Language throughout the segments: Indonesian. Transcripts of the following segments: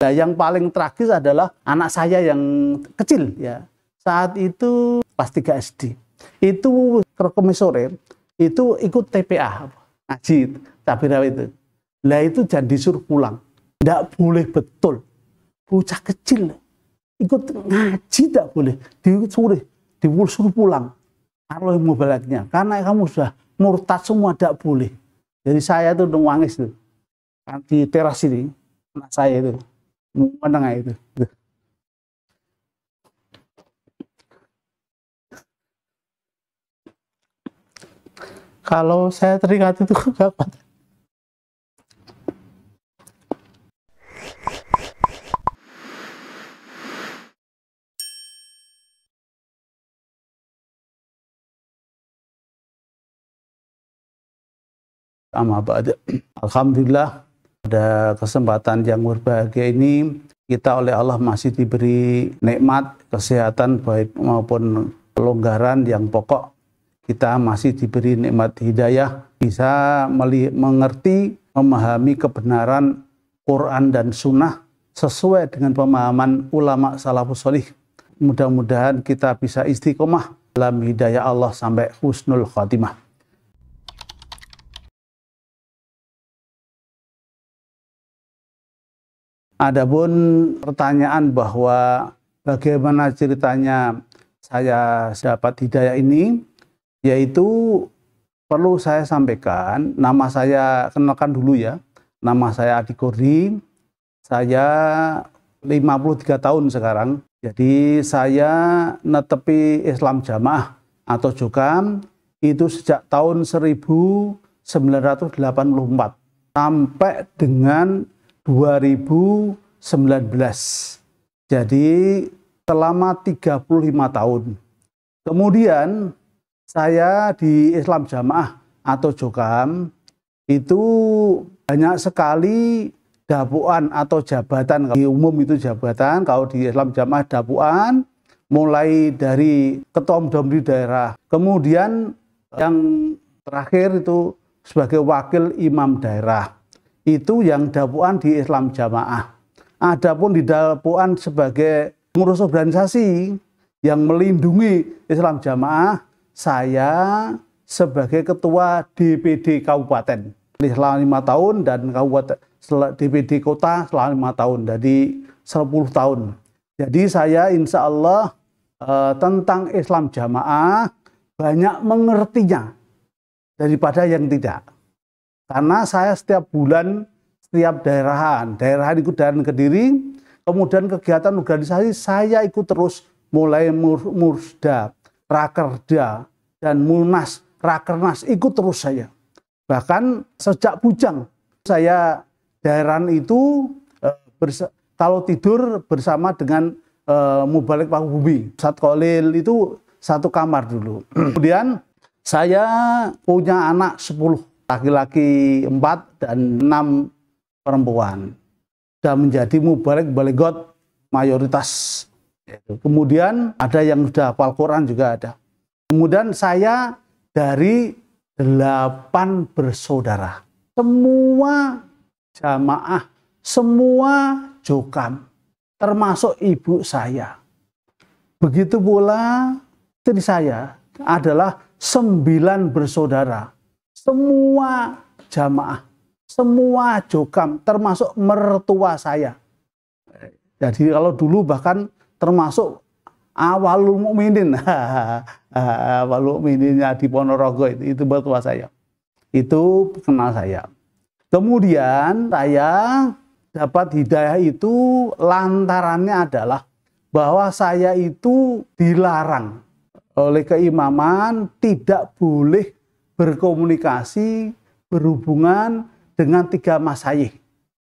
Nah, yang paling tragis adalah anak saya yang kecil ya. Saat itu pas 3 SD. Itu kemis sore itu ikut TPA ngaji tapi itu. Lah itu jadi disuruh pulang. Tidak boleh betul. Bocah kecil ikut ngaji tidak boleh. Disuruh disuruh pulang. Allah mobilnya Karena kamu sudah murtad semua tidak boleh. Jadi saya itu nangis tuh. Di teras ini anak saya itu menengah itu kalau saya teringat itu dapat sama Alhamdulillah pada kesempatan yang berbahagia ini kita oleh Allah masih diberi nikmat kesehatan baik maupun pelonggaran yang pokok. Kita masih diberi nikmat hidayah bisa mengerti, memahami kebenaran Quran dan Sunnah sesuai dengan pemahaman ulama salafus sholih. Mudah-mudahan kita bisa istiqomah dalam hidayah Allah sampai husnul khatimah. Adapun pertanyaan bahwa bagaimana ceritanya saya dapat hidayah ini, yaitu perlu saya sampaikan, nama saya kenalkan dulu ya, nama saya Adi Kordi, saya 53 tahun sekarang, jadi saya netepi Islam Jamaah atau Jokam itu sejak tahun 1984 sampai dengan 2019. Jadi selama 35 tahun. Kemudian saya di Islam Jamaah atau Jokam itu banyak sekali dapuan atau jabatan. Di umum itu jabatan, kalau di Islam Jamaah dapuan, mulai dari ketua umum di daerah. Kemudian yang terakhir itu sebagai wakil imam daerah itu yang dapuan di Islam Jamaah. Adapun di dapuan sebagai pengurus organisasi yang melindungi Islam Jamaah, saya sebagai ketua DPD kabupaten selama lima tahun dan kabupaten DPD kota selama lima tahun, jadi 10 tahun. Jadi saya insya Allah eh, tentang Islam Jamaah banyak mengertinya daripada yang tidak. Karena saya setiap bulan, setiap daerahan, daerahan ikut daerah Kediri, kemudian kegiatan organisasi saya ikut terus mulai mur Mursda, Rakerda, dan Munas, Rakernas, ikut terus saya. Bahkan sejak bujang, saya daerahan itu eh, kalau tidur bersama dengan e, eh, Mubalik Bumi. Satkolil itu satu kamar dulu. Kemudian saya punya anak sepuluh laki-laki empat dan enam perempuan sudah menjadi mubarak balegot mayoritas kemudian ada yang sudah hafal Quran juga ada kemudian saya dari delapan bersaudara semua jamaah semua jokam termasuk ibu saya begitu pula istri saya adalah sembilan bersaudara semua jamaah, semua jokam, termasuk mertua saya. Jadi kalau dulu bahkan termasuk awalul mukminin, awalul mukmininnya di Ponorogo itu, itu mertua saya. Itu kenal saya. Kemudian saya dapat hidayah itu lantarannya adalah bahwa saya itu dilarang oleh keimaman tidak boleh berkomunikasi, berhubungan dengan tiga masayih.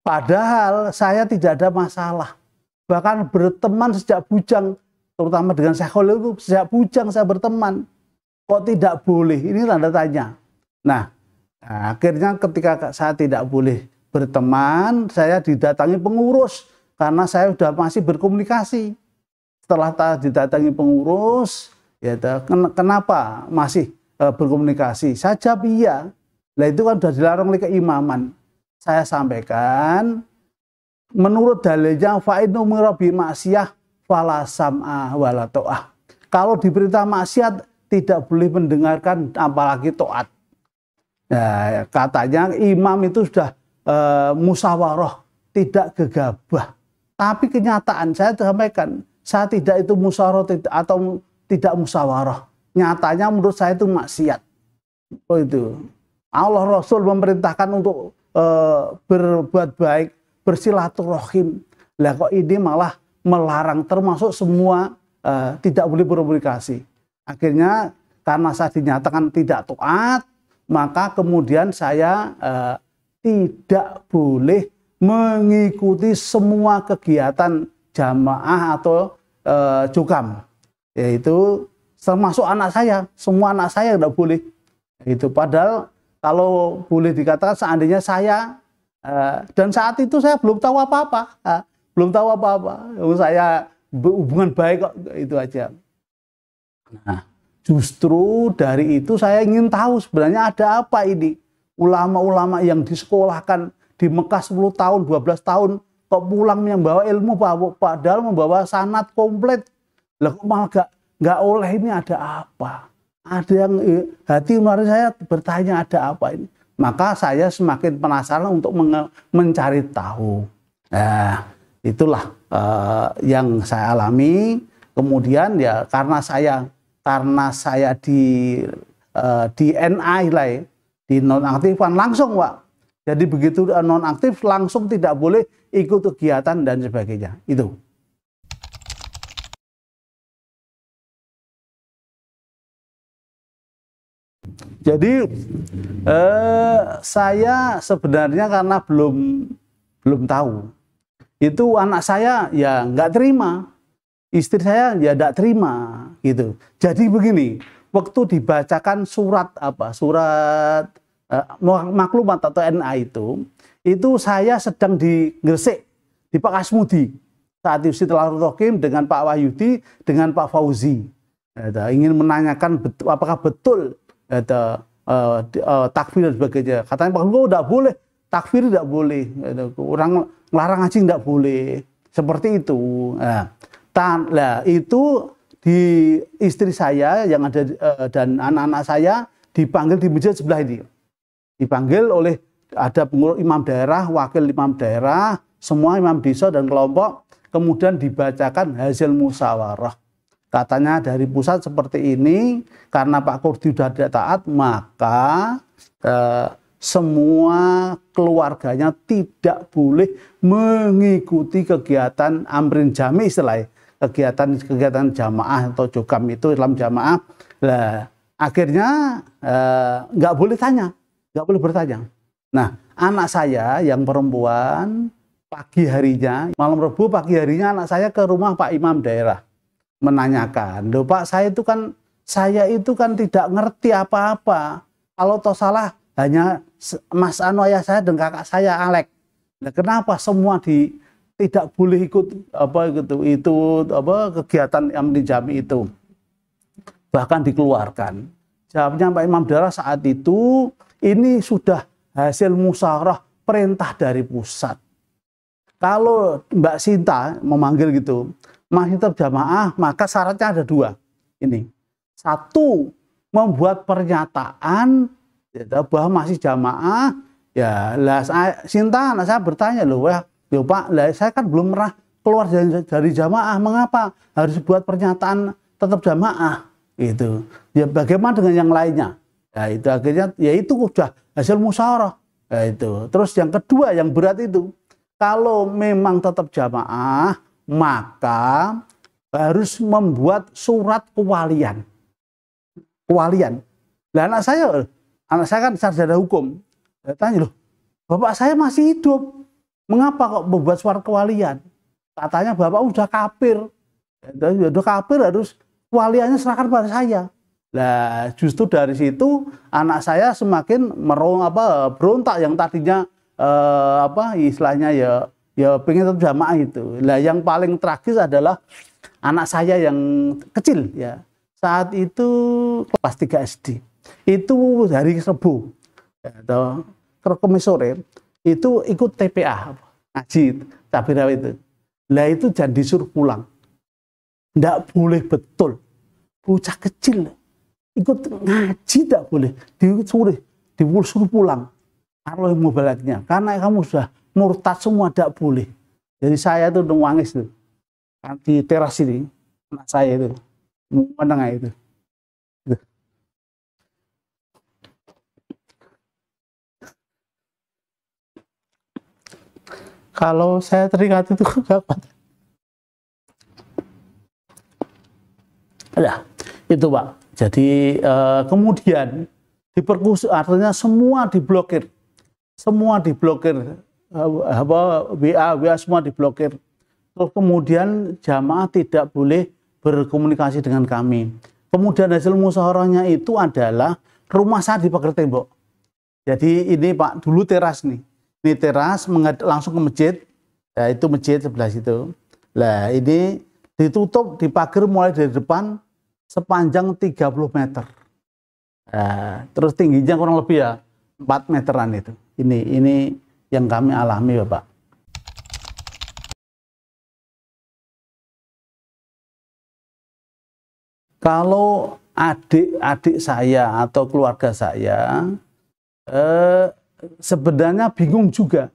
Padahal saya tidak ada masalah. Bahkan berteman sejak bujang, terutama dengan saya kalau itu sejak bujang saya berteman. Kok tidak boleh? Ini tanda tanya. Nah, akhirnya ketika saya tidak boleh berteman, saya didatangi pengurus karena saya sudah masih berkomunikasi. Setelah didatangi pengurus, ya kenapa masih e, berkomunikasi. Saja iya, lah itu kan sudah dilarang oleh keimaman. Saya sampaikan, menurut dalilnya fa'inu mirabi maksiyah falasam'ah wala to'ah. Kalau diperintah maksiat, tidak boleh mendengarkan apalagi to'at. Nah, katanya imam itu sudah e, eh, musawaroh, tidak gegabah. Tapi kenyataan saya sampaikan, saya tidak itu musawaroh atau tidak musawaroh nyatanya menurut saya itu maksiat. Oh itu. Allah Rasul memerintahkan untuk e, berbuat baik, bersilaturahim. Lah kok ini malah melarang termasuk semua e, tidak boleh berkomunikasi. Akhirnya karena saya dinyatakan tidak taat, maka kemudian saya e, tidak boleh mengikuti semua kegiatan jamaah atau e, jukam, yaitu termasuk anak saya, semua anak saya tidak boleh. Itu padahal kalau boleh dikatakan seandainya saya eh, dan saat itu saya belum tahu apa-apa, eh, belum tahu apa-apa. Oh, saya hubungan baik kok itu aja. Nah, justru dari itu saya ingin tahu sebenarnya ada apa ini. Ulama-ulama yang disekolahkan di Mekah 10 tahun, 12 tahun kok pulang membawa ilmu padahal membawa sanat komplit. Lah kok malah gak nggak oleh ini ada apa? Ada yang hati nurani saya bertanya ada apa ini? Maka saya semakin penasaran untuk mencari tahu. Nah, itulah eh, yang saya alami. Kemudian ya karena saya karena saya di eh, di NI lah ya, di nonaktifan langsung pak. Jadi begitu eh, nonaktif langsung tidak boleh ikut kegiatan dan sebagainya. Itu. Jadi eh, saya sebenarnya karena belum belum tahu itu anak saya ya nggak terima, istri saya ya nggak terima gitu. Jadi begini, waktu dibacakan surat apa surat eh, maklumat atau NA itu, itu saya sedang di Gresik di Pak Asmudi saat itu setelah Rokim dengan Pak Wahyudi dengan Pak Fauzi nah, ingin menanyakan betul, apakah betul ada uh, eh, uh, eh, takfir dan sebagainya. Katanya Pak Hugo oh, tidak boleh, takfir tidak boleh, orang ngelarang haji tidak boleh. Seperti itu. Nah, tan, nah itu di istri saya yang ada uh, dan anak-anak saya dipanggil di meja sebelah ini. Dipanggil oleh ada pengurus imam daerah, wakil imam daerah, semua imam desa dan kelompok kemudian dibacakan hasil musyawarah. Katanya dari pusat seperti ini, karena Pak Kurdi sudah tidak taat, maka eh, semua keluarganya tidak boleh mengikuti kegiatan amrin jami istilahnya kegiatan kegiatan jamaah atau jokam itu dalam jamaah lah akhirnya eh, nggak eh, boleh tanya nggak boleh bertanya nah anak saya yang perempuan pagi harinya malam rebu pagi harinya anak saya ke rumah pak imam daerah menanyakan, "Loh Pak, saya itu kan saya itu kan tidak ngerti apa-apa. Kalau toh salah hanya Mas Anu ayah saya dan kakak saya Alek. Nah, kenapa semua di tidak boleh ikut apa gitu itu apa kegiatan yang dijami itu bahkan dikeluarkan jawabnya Pak Imam Dara saat itu ini sudah hasil musyawarah perintah dari pusat kalau Mbak Sinta memanggil gitu masih tetap jamaah maka syaratnya ada dua ini satu membuat pernyataan ya, ya bahwa masih jamaah ya lah saya, Sinta nah saya bertanya loh ya pak lah saya kan belum pernah keluar dari, dari jamaah mengapa harus buat pernyataan tetap jamaah gitu ya bagaimana dengan yang lainnya ya itu akhirnya ya itu udah hasil musyawarah ya itu terus yang kedua yang berat itu kalau memang tetap jamaah maka harus membuat surat kewalian. Kewalian. Nah anak saya, anak saya kan sarjana hukum. Saya tanya loh, bapak saya masih hidup. Mengapa kok membuat surat kewalian? Katanya bapak udah kafir. Ya udah kafir harus kewaliannya serahkan pada saya. Nah justru dari situ anak saya semakin merong apa berontak yang tadinya eh, apa istilahnya ya ya pengen tetap jamaah itu. Lah yang paling tragis adalah anak saya yang kecil ya. Saat itu kelas 3 SD. Itu hari Rabu ya, atau Kamis sore itu ikut TPA ngaji tapi itu. Lah itu jadi suruh pulang. Tidak boleh betul. Bocah kecil ikut ngaji tidak boleh. Disuruh, disuruh pulang. Kalau mau baliknya karena kamu sudah murtad semua tidak boleh. Jadi saya tuh nangis tuh kan di teras ini anak saya itu menengah itu. itu. Kalau saya teringat itu dapat. Ada itu pak. Jadi eh, kemudian diperkus artinya semua diblokir, semua diblokir apa WA WA semua diblokir. Terus kemudian jamaah tidak boleh berkomunikasi dengan kami. Kemudian hasil musyawarahnya itu adalah rumah saya dipagar tembok. Jadi ini Pak dulu teras nih. Ini teras langsung ke masjid. Ya, itu masjid sebelah situ. Lah ini ditutup dipagar mulai dari depan sepanjang 30 meter. Nah, terus tingginya kurang lebih ya 4 meteran itu. Ini ini yang kami alami Bapak. Kalau adik-adik saya atau keluarga saya eh, sebenarnya bingung juga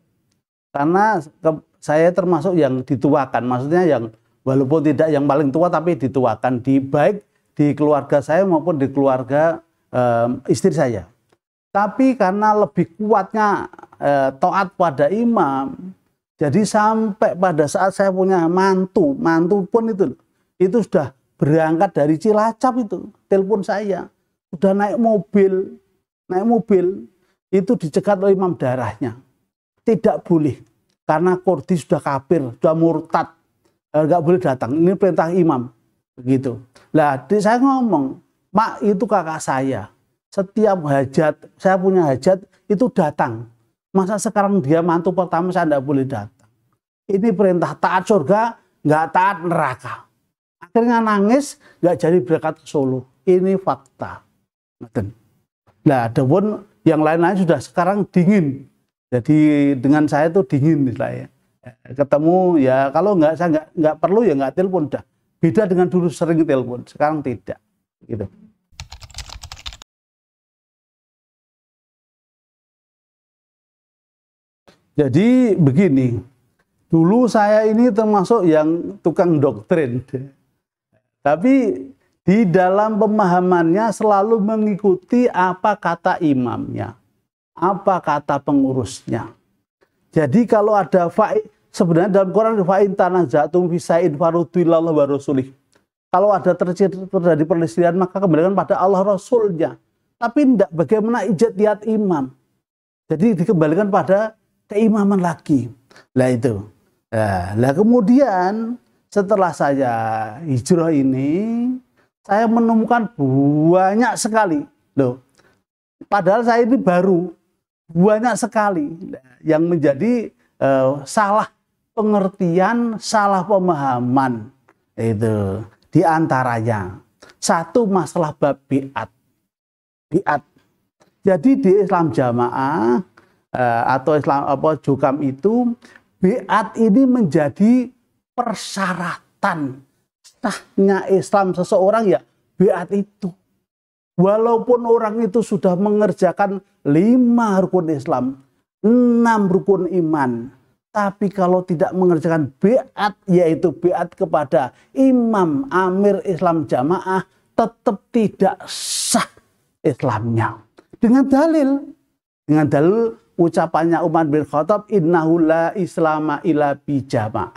karena ke, saya termasuk yang dituakan, maksudnya yang walaupun tidak yang paling tua tapi dituakan di baik di keluarga saya maupun di keluarga eh, istri saya. Tapi karena lebih kuatnya eh, toat pada imam. Jadi sampai pada saat saya punya mantu, mantu pun itu itu sudah berangkat dari Cilacap itu, telepon saya. Sudah naik mobil, naik mobil itu dicegat oleh imam darahnya. Tidak boleh karena Kurdi sudah kafir, sudah murtad. Enggak eh, boleh datang. Ini perintah imam. Begitu. Lah, saya ngomong, "Mak, itu kakak saya. Setiap hajat, saya punya hajat itu datang Masa sekarang dia mantu pertama saya tidak boleh datang. Ini perintah taat surga, nggak taat neraka. Akhirnya nangis, nggak jadi berkat ke Solo. Ini fakta. Nah, ada pun yang lain-lain sudah sekarang dingin. Jadi dengan saya itu dingin istilahnya. Ya, ketemu ya kalau nggak saya nggak nggak perlu ya nggak telepon dah. Beda dengan dulu sering telepon, sekarang tidak. Gitu. Jadi begini, dulu saya ini termasuk yang tukang doktrin. Tapi di dalam pemahamannya selalu mengikuti apa kata imamnya, apa kata pengurusnya. Jadi kalau ada fa'i, sebenarnya dalam Quran fa'in tanah jatum fisain farutuillallah wa rasulih. Kalau ada terjadi perselisihan maka kembalikan pada Allah Rasulnya. Tapi tidak bagaimana ijtihad imam. Jadi dikembalikan pada keimaman lagi. Lah itu. lah kemudian setelah saya hijrah ini, saya menemukan banyak sekali. Loh, padahal saya ini baru banyak sekali yang menjadi uh, salah pengertian, salah pemahaman itu di antaranya satu masalah bab biat. Biat. Jadi di Islam jamaah Eh, atau Islam apa jukam itu biat ini menjadi persyaratan sahnya Islam seseorang ya biat itu. Walaupun orang itu sudah mengerjakan lima rukun Islam, enam rukun iman, tapi kalau tidak mengerjakan beat, yaitu beat kepada imam, amir Islam jamaah, tetap tidak sah Islamnya. Dengan dalil, dengan dalil ucapannya Umar bin Khattab innahu la islama ila bi jama'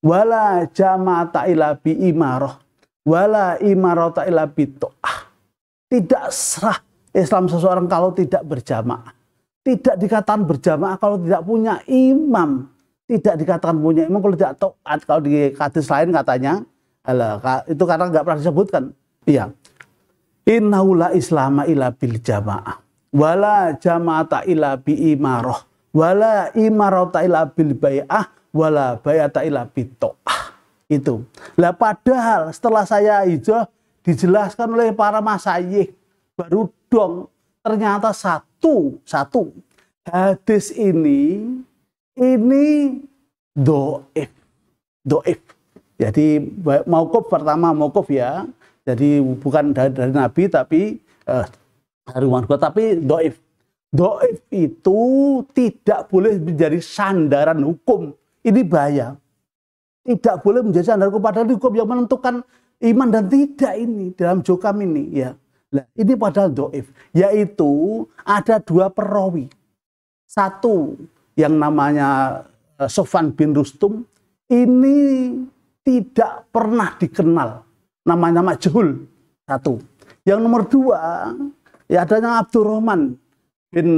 wala jama'ata ila bi imarah wala imarata ila bi to'ah. Tidak serah Islam seseorang kalau tidak berjamaah. Tidak dikatakan berjamaah kalau tidak punya imam. Tidak dikatakan punya imam kalau tidak to'at. Kalau di hadis lain katanya, itu karena nggak pernah disebutkan. Iya. Innahu la islama ila bil jamaah wala jama'ata ila bi imarah wala imarata ila bil bai'ah wala bai'ata ila bito'ah itu lah padahal setelah saya hijrah dijelaskan oleh para masayih baru dong ternyata satu satu hadis ini ini doif doif jadi maukuf pertama maukuf ya jadi bukan dari, dari nabi tapi eh, haruman gua tapi doif doif itu tidak boleh menjadi sandaran hukum ini bahaya tidak boleh menjadi sandaran hukum padahal hukum yang menentukan iman dan tidak ini dalam jokam ini ya nah, ini padahal doif yaitu ada dua perawi satu yang namanya eh, Sofan bin Rustum ini tidak pernah dikenal namanya majhul satu yang nomor dua Ya adanya Abdurrahman bin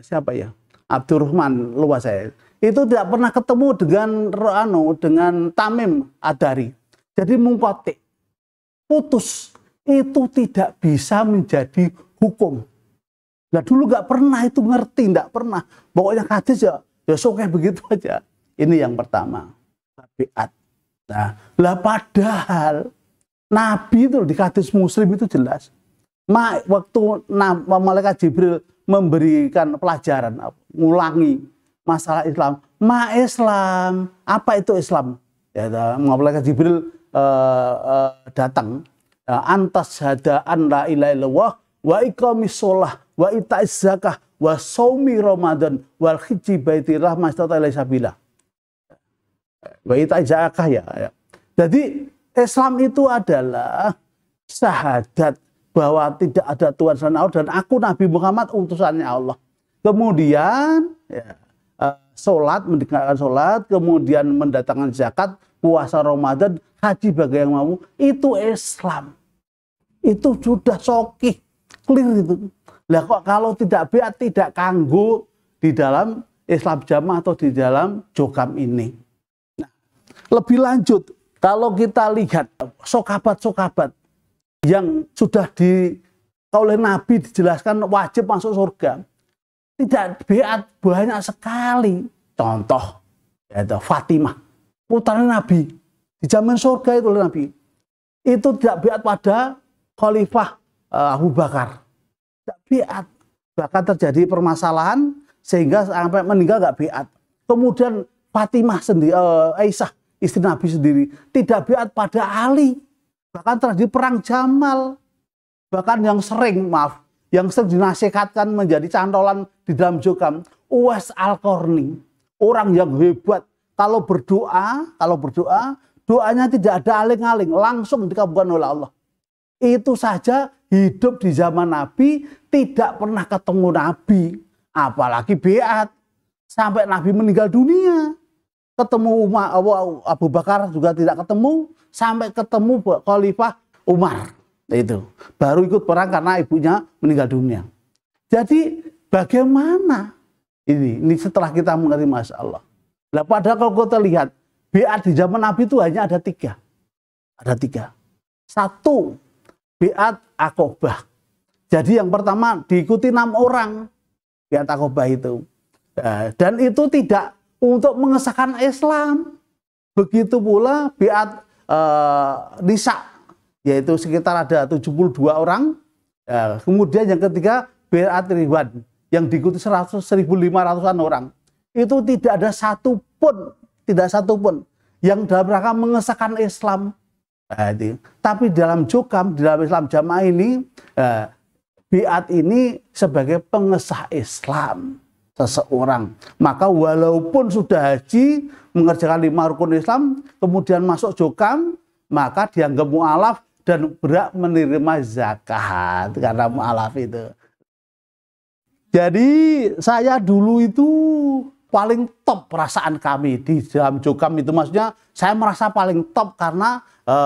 siapa ya? Abdurrahman luas saya. Itu tidak pernah ketemu dengan Rano dengan Tamim Adari. Jadi mungkotik putus itu tidak bisa menjadi hukum. Nah dulu nggak pernah itu ngerti, nggak pernah. Pokoknya hadis ya, ya kayak begitu aja. Ini yang pertama, tabiat. Nah, lah padahal Nabi itu di hadis muslim itu jelas Ma, waktu malaikat Jibril memberikan pelajaran, ngulangi masalah Islam. Ma Islam, apa itu Islam? Ya, malaikat Jibril uh, uh, datang. Ya, Antas hada an la ilaha wa iqamis sholah wa itaiz zakah wa saumi ramadan wal hijji baiti rahmah sabila. Wa itaiz zakah ya, ya. Jadi Islam itu adalah syahadat bahwa tidak ada Tuhan selain Allah dan aku Nabi Muhammad utusannya Allah. Kemudian ya, eh, sholat, mendengarkan sholat, kemudian mendatangkan zakat, puasa Ramadan, haji bagi yang mau, itu Islam. Itu sudah sokih, clear itu. Lah kok kalau tidak beat, tidak kanggu di dalam Islam jamaah atau di dalam jogam ini. Nah, lebih lanjut, kalau kita lihat sokabat-sokabat, yang sudah di oleh Nabi dijelaskan wajib masuk surga. Tidak beat banyak sekali. Contoh, yaitu Fatimah, putra Nabi. Dijamin surga itu oleh Nabi. Itu tidak beat pada Khalifah eh, Abu Bakar. Tidak beat. Bahkan terjadi permasalahan sehingga sampai meninggal nggak beat. Kemudian Fatimah sendiri, eh, Aisyah istri Nabi sendiri tidak beat pada Ali Bahkan terjadi perang Jamal. Bahkan yang sering, maaf, yang sering dinasehatkan menjadi cantolan di dalam jokam Uwais al Korni orang yang hebat. Kalau berdoa, kalau berdoa, doanya tidak ada aling-aling, langsung dikabulkan oleh Allah. Itu saja hidup di zaman Nabi, tidak pernah ketemu Nabi, apalagi beat. Sampai Nabi meninggal dunia ketemu Umar, Abu Bakar juga tidak ketemu sampai ketemu Khalifah Umar itu baru ikut perang karena ibunya meninggal dunia. Jadi bagaimana ini ini setelah kita mengerti masya Allah. Nah, padahal kalau kita lihat BA di zaman Nabi itu hanya ada tiga, ada tiga. Satu Beat Akobah. Jadi yang pertama diikuti enam orang Beat Akobah itu. Nah, dan itu tidak untuk mengesahkan Islam. Begitu pula biat eh, Nisa, yaitu sekitar ada 72 orang. Ya, kemudian yang ketiga biat Riwan, yang diikuti 1.500-an orang. Itu tidak ada satu pun, tidak satu pun yang dalam rangka mengesahkan Islam. Eh, tapi dalam jukam, dalam Islam jamaah ini, eh, biat ini sebagai pengesah Islam seseorang. Maka walaupun sudah haji, mengerjakan lima rukun Islam, kemudian masuk jokam, maka dianggap mu'alaf dan berat menerima zakat karena mu'alaf itu. Jadi saya dulu itu paling top perasaan kami di dalam jokam itu maksudnya saya merasa paling top karena e,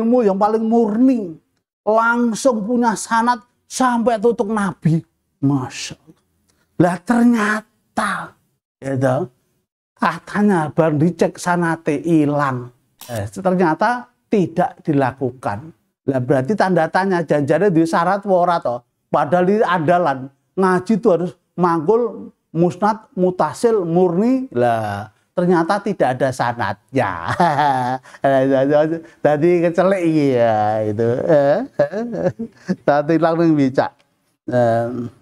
ilmu yang paling murni langsung punya sanat sampai tutup nabi masya Allah lah ternyata itu ya katanya baru dicek sana hilang. Eh, ternyata tidak dilakukan. Lah berarti tanda tanya janjane di syarat ora to. Padahal ini andalan ngaji itu harus manggul musnad mutasil murni lah ternyata tidak ada sanatnya. Eh, ya, eh, Tadi kecelek iya itu. Tadi langsung bicara.